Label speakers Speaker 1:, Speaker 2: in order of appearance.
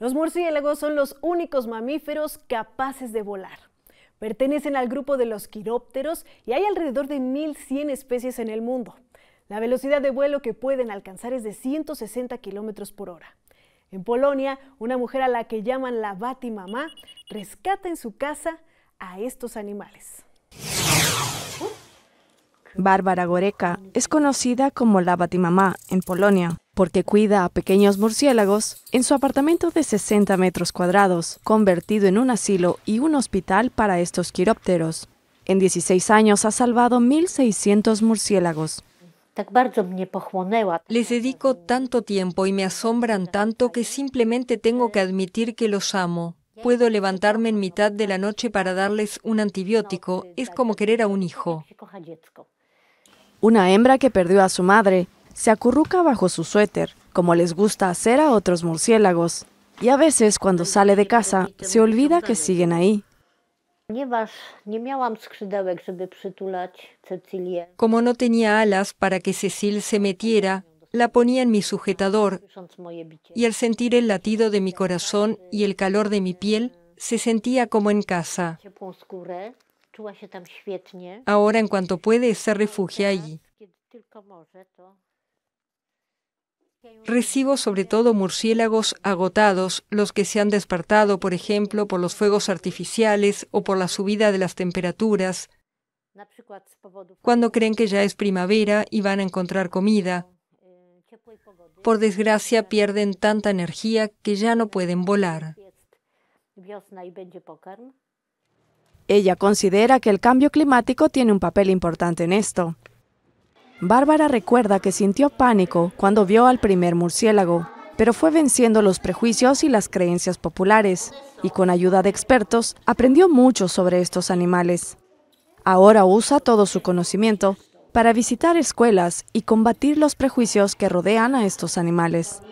Speaker 1: Los murciélagos son los únicos mamíferos capaces de volar. Pertenecen al grupo de los quirópteros y hay alrededor de 1.100 especies en el mundo. La velocidad de vuelo que pueden alcanzar es de 160 kilómetros por hora. En Polonia, una mujer a la que llaman la Batimamá rescata en su casa a estos animales.
Speaker 2: Bárbara Goreka es conocida como la Batimamá en Polonia porque cuida a pequeños murciélagos en su apartamento de 60 metros cuadrados, convertido en un asilo y un hospital para estos quirópteros. En 16 años ha salvado 1.600 murciélagos.
Speaker 3: Les dedico tanto tiempo y me asombran tanto que simplemente tengo que admitir que los amo. Puedo levantarme en mitad de la noche para darles un antibiótico. Es como querer a un hijo. Una
Speaker 2: hembra que perdió a su madre se acurruca bajo su suéter, como les gusta hacer a otros murciélagos, y a veces cuando sale de casa se olvida que siguen ahí.
Speaker 3: Como no tenía alas para que Cecil se metiera, la ponía en mi sujetador y al sentir el latido de mi corazón y el calor de mi piel, se sentía como en casa. Ahora en cuanto puede se refugia allí. Recibo sobre todo murciélagos agotados, los que se han despertado, por ejemplo, por los fuegos artificiales o por la subida de las temperaturas, cuando creen que ya es primavera y van a encontrar comida. Por desgracia pierden tanta energía que ya no pueden volar.
Speaker 2: Ella considera que el cambio climático tiene un papel importante en esto. Bárbara recuerda que sintió pánico cuando vio al primer murciélago, pero fue venciendo los prejuicios y las creencias populares, y con ayuda de expertos aprendió mucho sobre estos animales. Ahora usa todo su conocimiento para visitar escuelas y combatir los prejuicios que rodean a estos animales.